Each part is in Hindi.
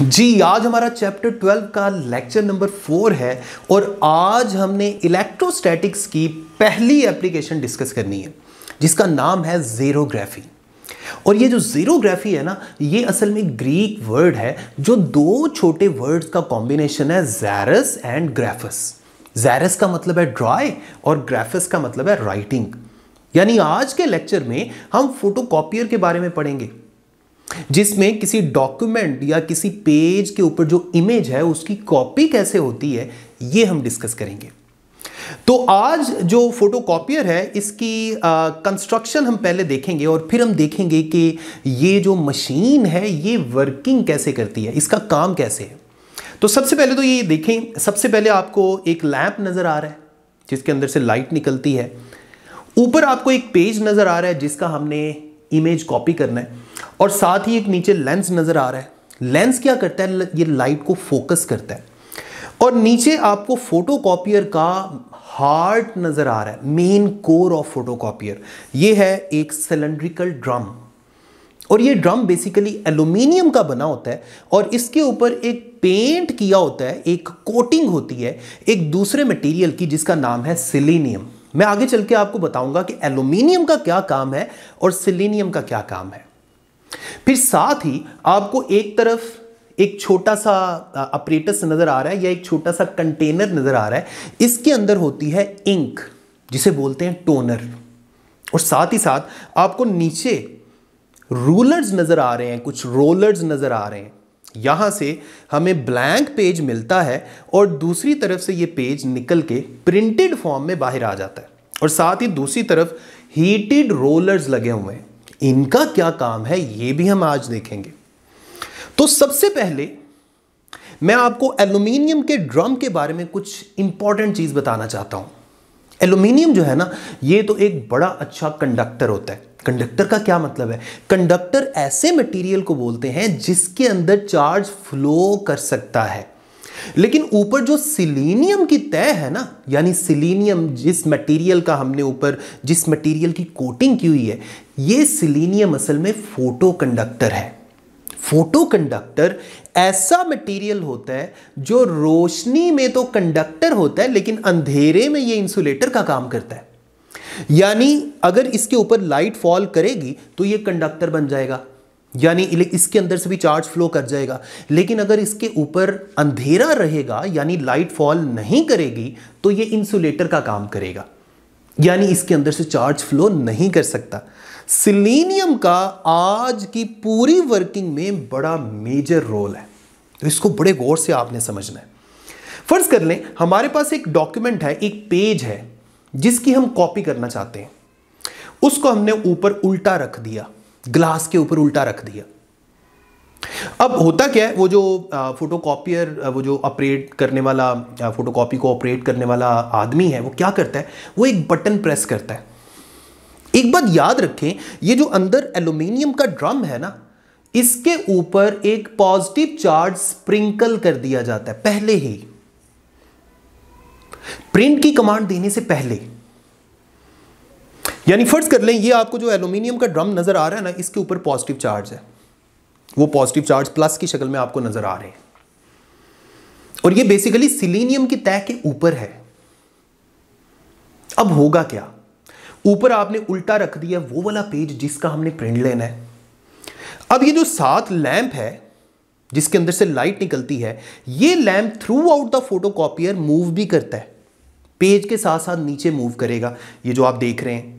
जी आज हमारा चैप्टर 12 का लेक्चर नंबर फोर है और आज हमने इलेक्ट्रोस्टैटिक्स की पहली एप्लीकेशन डिस्कस करनी है जिसका नाम है ज़ीरोग्राफी और ये जो ज़ीरोग्राफी है ना ये असल में ग्रीक वर्ड है जो दो छोटे वर्ड्स का कॉम्बिनेशन है जैरस एंड ग्राफस जैरस का मतलब है ड्राई और ग्राफस का मतलब है राइटिंग यानी आज के लेक्चर में हम फोटोकॉपियर के बारे में पढ़ेंगे जिसमें किसी डॉक्यूमेंट या किसी पेज के ऊपर जो इमेज है उसकी कॉपी कैसे होती है ये हम डिस्कस करेंगे तो आज जो फोटो कॉपियर है इसकी कंस्ट्रक्शन हम पहले देखेंगे और फिर हम देखेंगे कि ये जो मशीन है ये वर्किंग कैसे करती है इसका काम कैसे है तो सबसे पहले तो ये देखें सबसे पहले आपको एक लैंप नज़र आ रहा है जिसके अंदर से लाइट निकलती है ऊपर आपको एक पेज नज़र आ रहा है जिसका हमने इमेज कॉपी करना है और साथ ही एक नीचे लेंस नज़र आ रहा है लेंस क्या करता है ये लाइट को फोकस करता है और नीचे आपको फोटो कॉपियर का हार्ट नज़र आ रहा है main core of photocopier ये है एक सिलेंड्रिकल ड्रम और ये ड्रम बेसिकली एल्यूमिनियम का बना होता है और इसके ऊपर एक पेंट किया होता है एक कोटिंग होती है एक दूसरे मटेरियल की जिसका नाम है सिलेनियम मैं आगे चल के आपको बताऊंगा कि एल्यूमिनियम का क्या काम है और सिलीनियम का क्या काम है फिर साथ ही आपको एक तरफ एक छोटा सा अप्रेटस नज़र आ रहा है या एक छोटा सा कंटेनर नज़र आ रहा है इसके अंदर होती है इंक जिसे बोलते हैं टोनर और साथ ही साथ आपको नीचे रूलर्स नज़र आ रहे हैं कुछ रोलर्स नज़र आ रहे हैं यहाँ से हमें ब्लैंक पेज मिलता है और दूसरी तरफ से ये पेज निकल के प्रिंटेड फॉर्म में बाहर आ जाता है और साथ ही दूसरी तरफ हीटेड रोलर्स लगे हुए हैं इनका क्या काम है ये भी हम आज देखेंगे तो सबसे पहले मैं आपको एल्यूमिनियम के ड्रम के बारे में कुछ इंपॉर्टेंट चीज़ बताना चाहता हूं एल्यूमिनियम जो है ना ये तो एक बड़ा अच्छा कंडक्टर होता है कंडक्टर का क्या मतलब है कंडक्टर ऐसे मटेरियल को बोलते हैं जिसके अंदर चार्ज फ्लो कर सकता है लेकिन ऊपर जो सिलीनियम की तय है ना यानी सिलीनियम जिस मटेरियल का हमने ऊपर जिस मटेरियल की कोटिंग की हुई है ये सिलीनियम असल में फोटो कंडक्टर है फोटो कंडक्टर ऐसा मटेरियल होता है जो रोशनी में तो कंडक्टर होता है लेकिन अंधेरे में ये इंसुलेटर का काम करता है यानी अगर इसके ऊपर लाइट फॉल करेगी तो ये कंडक्टर बन जाएगा यानी इसके अंदर से भी चार्ज फ्लो कर जाएगा लेकिन अगर इसके ऊपर अंधेरा रहेगा यानी लाइट फॉल नहीं करेगी तो ये इंसुलेटर का काम करेगा यानी इसके अंदर से चार्ज फ्लो नहीं कर सकता सिलीनियम का आज की पूरी वर्किंग में बड़ा मेजर रोल है तो इसको बड़े गौर से आपने समझना है फर्ज कर लें हमारे पास एक डॉक्यूमेंट है एक पेज है जिसकी हम कॉपी करना चाहते हैं उसको हमने ऊपर उल्टा रख दिया ग्लास के ऊपर उल्टा रख दिया अब होता क्या है वो जो फोटो कॉपियर वो जो ऑपरेट करने वाला फोटो को ऑपरेट करने वाला आदमी है वो क्या करता है वो एक बटन प्रेस करता है एक बात याद रखें ये जो अंदर एल्यूमिनियम का ड्रम है ना इसके ऊपर एक पॉजिटिव चार्ज स्प्रिंकल कर दिया जाता है पहले ही प्रिंट की कमांड देने से पहले यानी फर्ज कर लें ये आपको जो एल्यूमिनियम का ड्रम नज़र आ रहा है ना इसके ऊपर पॉजिटिव चार्ज है वो पॉजिटिव चार्ज प्लस की शक्ल में आपको नज़र आ रहे हैं और ये बेसिकली सिलीनियम की तय के ऊपर है अब होगा क्या ऊपर आपने उल्टा रख दिया वो वाला पेज जिसका हमने प्रिंट लेना है अब ये जो सात लैंप है जिसके अंदर से लाइट निकलती है ये lamp throughout the photocopier move भी करता है पेज के साथ साथ नीचे मूव करेगा ये जो आप देख रहे हैं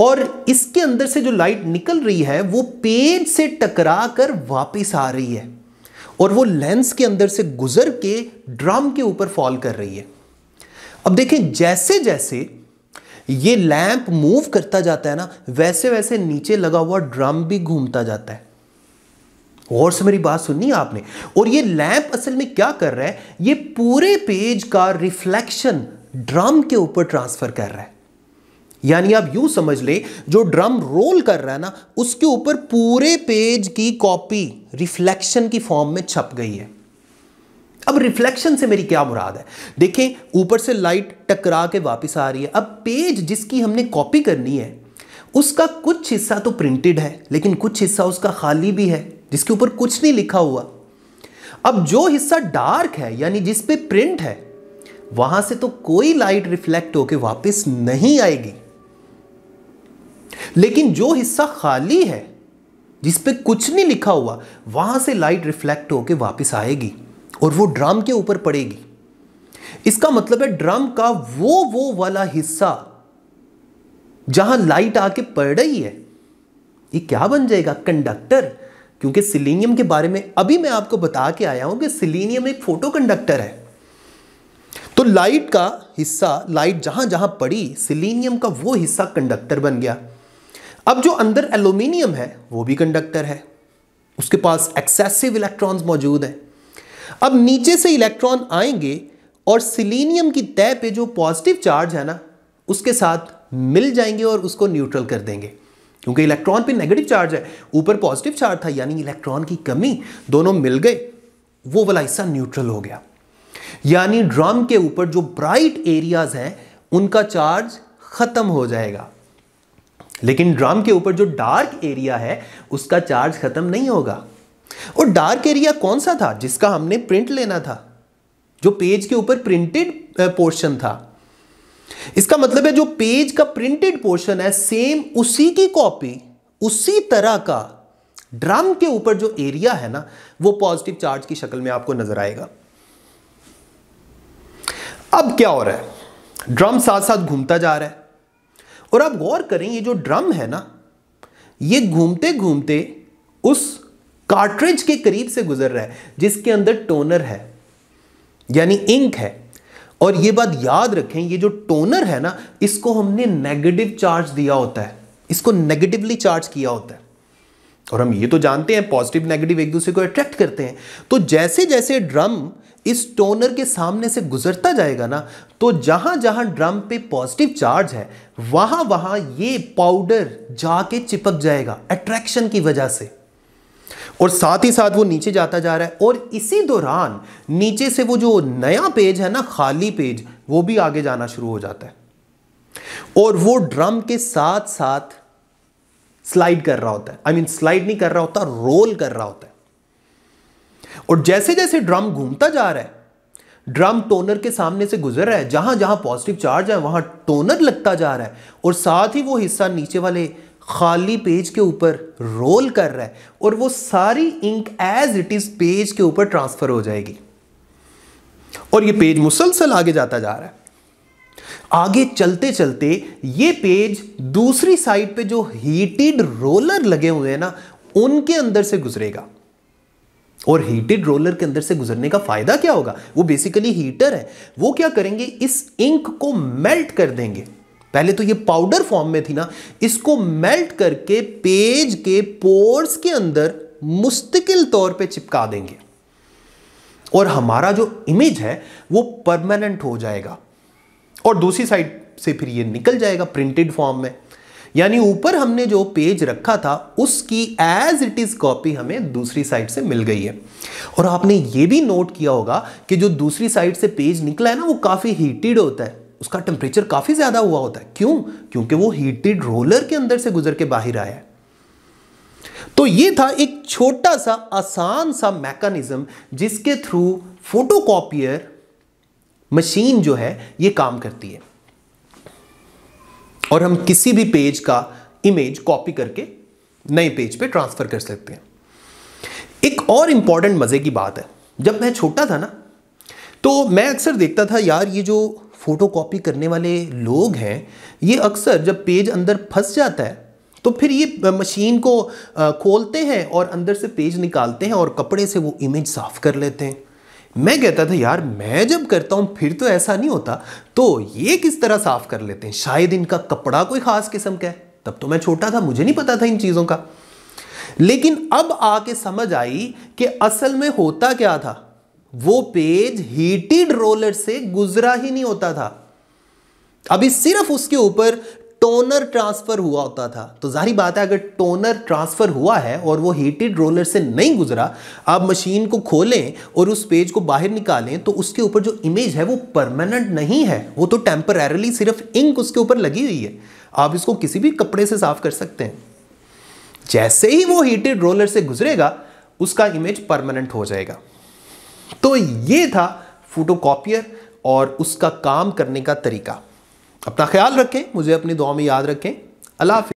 और इसके अंदर से जो लाइट निकल रही है वो पेज से टकरा कर वापिस आ रही है और वो लेंस के अंदर से गुजर के ड्रम के ऊपर फॉल कर रही है अब देखें जैसे जैसे ये लैंप मूव करता जाता है ना वैसे वैसे नीचे लगा हुआ ड्रम भी घूमता जाता है और से मेरी बात सुननी आपने और ये लैंप असल में क्या कर रहा है ये पूरे पेज का रिफ्लेक्शन ड्रम के ऊपर ट्रांसफर कर रहा है यानी आप यूं समझ ले जो ड्रम रोल कर रहा है ना उसके ऊपर पूरे पेज की कॉपी रिफ्लेक्शन की फॉर्म में छप गई है अब रिफ्लेक्शन से मेरी क्या मुराद है देखें ऊपर से लाइट टकरा के वापस आ रही है अब पेज जिसकी हमने कॉपी करनी है उसका कुछ हिस्सा तो प्रिंटेड है लेकिन कुछ हिस्सा उसका खाली भी है जिसके ऊपर कुछ नहीं लिखा हुआ अब जो हिस्सा डार्क है यानी जिसपे प्रिंट है वहां से तो कोई लाइट रिफ्लेक्ट होकर वापस नहीं आएगी लेकिन जो हिस्सा खाली है जिस पे कुछ नहीं लिखा हुआ वहां से लाइट रिफ्लेक्ट होकर वापस आएगी और वो ड्रम के ऊपर पड़ेगी इसका मतलब है ड्रम का वो वो वाला हिस्सा जहां लाइट आके पड़ रही है ये क्या बन जाएगा कंडक्टर क्योंकि सिलीनियम के बारे में अभी मैं आपको बता के आया हूं कि सिलीनियम एक फोटो कंडक्टर है तो लाइट का हिस्सा लाइट जहां जहां पड़ी सिलीनियम का वो हिस्सा कंडक्टर बन गया अब जो अंदर एलुमिनियम है वो भी कंडक्टर है उसके पास एक्सेसिव इलेक्ट्रॉन्स मौजूद हैं अब नीचे से इलेक्ट्रॉन आएंगे और सिलीनियम की तय पे जो पॉजिटिव चार्ज है ना उसके साथ मिल जाएंगे और उसको न्यूट्रल कर देंगे क्योंकि इलेक्ट्रॉन पे नेगेटिव चार्ज है ऊपर पॉजिटिव चार्ज था यानी इलेक्ट्रॉन की कमी दोनों मिल गए वो वाला हिस्सा न्यूट्रल हो गया यानी ड्रम के ऊपर जो ब्राइट एरियाज हैं उनका चार्ज ख़त्म हो जाएगा लेकिन ड्रम के ऊपर जो डार्क एरिया है उसका चार्ज ख़त्म नहीं होगा और डार्क एरिया कौन सा था जिसका हमने प्रिंट लेना था जो पेज के ऊपर प्रिंटेड पोर्शन था इसका मतलब है जो पेज का प्रिंटेड पोर्शन है सेम उसी की कॉपी उसी तरह का ड्रम के ऊपर जो एरिया है ना वो पॉजिटिव चार्ज की शक्ल में आपको नजर आएगा अब क्या हो रहा है ड्रम साथ साथ घूमता जा रहा है और आप गौर करें ये जो ड्रम है ना ये घूमते घूमते उस कार्ट्रिज के करीब से गुजर रहा है जिसके अंदर टोनर है यानी इंक है और ये बात याद रखें ये जो टोनर है ना इसको हमने नेगेटिव चार्ज दिया होता है इसको नेगेटिवली चार्ज किया होता है और हम ये तो जानते हैं पॉजिटिव नेगेटिव एक दूसरे को अट्रैक्ट करते हैं तो जैसे जैसे ड्रम इस टोनर के सामने से गुजरता जाएगा ना तो जहां जहां ड्रम पे पॉजिटिव चार्ज है वहां वहां ये पाउडर जाके चिपक जाएगा अट्रैक्शन की वजह से और साथ ही साथ वो नीचे जाता जा रहा है और इसी दौरान नीचे से वो जो नया पेज है ना खाली पेज वो भी आगे जाना शुरू हो जाता है और वो ड्रम के साथ साथ स्लाइड कर रहा होता है आई मीन स्लाइड नहीं कर रहा होता रोल कर रहा होता है और जैसे जैसे ड्रम घूमता जा रहा है ड्रम टोनर के सामने से गुजर रहा है जहां जहां पॉजिटिव चार्ज है वहां टोनर लगता जा रहा है और साथ ही वो हिस्सा नीचे वाले खाली पेज के ऊपर रोल कर रहा है और वो सारी ink as it is page के ऊपर ट्रांसफर हो जाएगी और ये पेज मुसलसल आगे जाता जा रहा है आगे चलते चलते ये पेज दूसरी साइड पे जो हीटेड रोलर लगे हुए हैं ना उनके अंदर से गुजरेगा और हीटेड रोलर के अंदर से गुजरने का फायदा क्या होगा वो बेसिकली हीटर है वो क्या करेंगे इस इंक को मेल्ट कर देंगे पहले तो ये पाउडर फॉर्म में थी ना इसको मेल्ट करके पेज के पोर्स के अंदर मुस्तकिल तौर पे चिपका देंगे और हमारा जो इमेज है वो परमानेंट हो जाएगा और दूसरी साइड से फिर ये निकल जाएगा प्रिंटेड फॉर्म में यानी ऊपर हमने जो पेज रखा था उसकी एज इट इज कॉपी हमें दूसरी साइड से मिल गई है और आपने ये भी नोट किया होगा कि जो दूसरी साइड से पेज निकला है ना वो काफ़ी हीटेड होता है उसका टेम्परेचर काफ़ी ज़्यादा हुआ होता है क्यों क्योंकि वो हीटेड रोलर के अंदर से गुजर के बाहर आया है तो ये था एक छोटा सा आसान सा मैकेनिज्म जिसके थ्रू फोटोकॉपियर मशीन जो है ये काम करती है और हम किसी भी पेज का इमेज कॉपी करके नए पेज पे ट्रांसफ़र कर सकते हैं एक और इंपॉर्टेंट मज़े की बात है जब मैं छोटा था ना तो मैं अक्सर देखता था यार ये जो फ़ोटो कॉपी करने वाले लोग हैं ये अक्सर जब पेज अंदर फंस जाता है तो फिर ये मशीन को खोलते हैं और अंदर से पेज निकालते हैं और कपड़े से वो इमेज साफ़ कर लेते हैं मैं कहता था यार मैं जब करता हूँ फिर तो ऐसा नहीं होता तो ये किस तरह साफ कर लेते हैं शायद इनका कपड़ा कोई खास किस्म का है तब तो मैं छोटा था मुझे नहीं पता था इन चीज़ों का लेकिन अब आके समझ आई कि असल में होता क्या था वो पेज हीटेड रोलर से गुजरा ही नहीं होता था अभी सिर्फ उसके ऊपर टोनर ट्रांसफर हुआ होता था तो जारी बात है अगर टोनर ट्रांसफर हुआ है और वो हीटेड रोलर से नहीं गुजरा आप मशीन को खोलें और उस पेज को बाहर निकालें तो उसके ऊपर जो इमेज है वो परमानेंट नहीं है वो तो टेम्परली सिर्फ इंक उसके ऊपर लगी हुई है आप इसको किसी भी कपड़े से साफ कर सकते हैं जैसे ही वो हीटेड रोलर से गुजरेगा उसका इमेज परमानेंट हो जाएगा तो ये था फोटोकॉपियर और उसका काम करने का तरीका अपना ख्याल रखें मुझे अपनी दुआ में याद रखें अल्लाह